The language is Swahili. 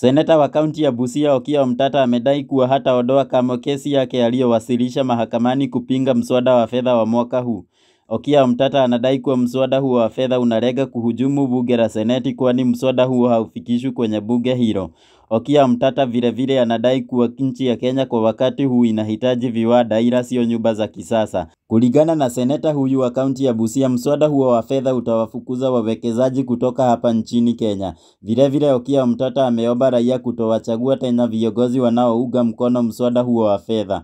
Seneta wa kaunti ya Busia Okiya Omtata amedai kuwa hataondoa kamwe kesi yake aliyowasilisha mahakamani kupinga mswada wa fedha wa mwaka huu. Okia Mtata anadai kuwa mswada huo wa fedha unalenga kuhujumu bunge la seneti kwani mswada huo haufikishwi kwenye bunge hilo. Okia Omtata vilevile anadai kuwa nchi ya Kenya kwa wakati huu inahitaji viwanda ila sio nyumba za kisasa. Kulingana na seneta huyu wa kaunti ya Busia, mswada huo wa fedha utawafukuza wawekezaji kutoka hapa nchini Kenya. Vilevile Okia Mtata ameomba raia kutowachagua tena viongozi wanaounga mkono mswada huo wa fedha.